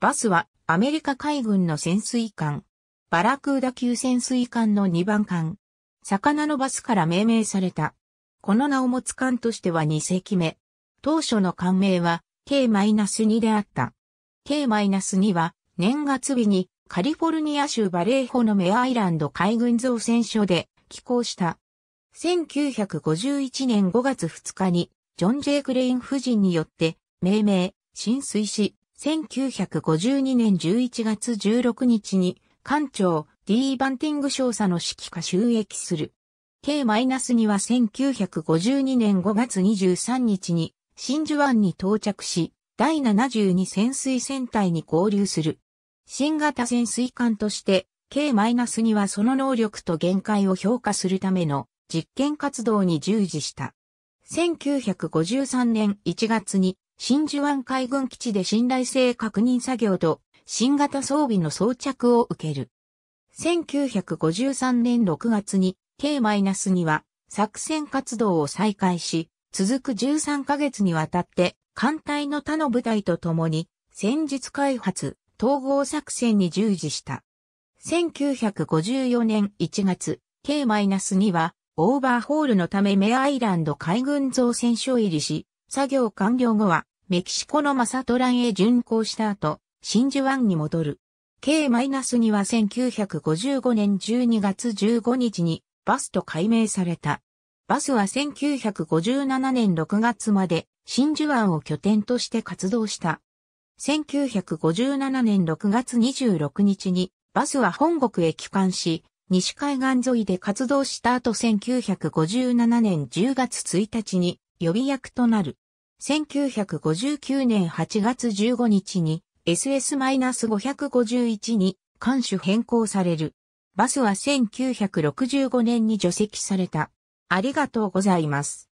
バスはアメリカ海軍の潜水艦、バラクーダ級潜水艦の2番艦、魚のバスから命名された。この名を持つ艦としては2隻目。当初の艦名は K-2 であった。K-2 は年月日にカリフォルニア州バレーホのメアイランド海軍造船所で寄港した。1951年5月2日にジョン・ジェイ・クレイン夫人によって命名、浸水し、1952年11月16日に、艦長 D バンティング少佐の指揮下収益する。K-2 は1952年5月23日に真珠湾に到着し、第72潜水船隊に合流する。新型潜水艦として、K-2 はその能力と限界を評価するための実験活動に従事した。1953年1月に真珠湾海軍基地で信頼性確認作業と新型装備の装着を受ける。1953年6月に K-2 は作戦活動を再開し、続く13ヶ月にわたって艦隊の他の部隊と共に戦術開発、統合作戦に従事した。1954年1月、K-2 はオーバーホールのためメアイランド海軍造船所入りし、作業完了後はメキシコのマサトランへ巡航した後、真珠湾に戻る。K-2 は1955年12月15日にバスと改名された。バスは1957年6月まで真珠湾を拠点として活動した。1957年6月26日にバスは本国へ帰還し、西海岸沿いで活動した後1957年10月1日に予備役となる。1959年8月15日に SS-551 に艦種変更される。バスは1965年に除籍された。ありがとうございます。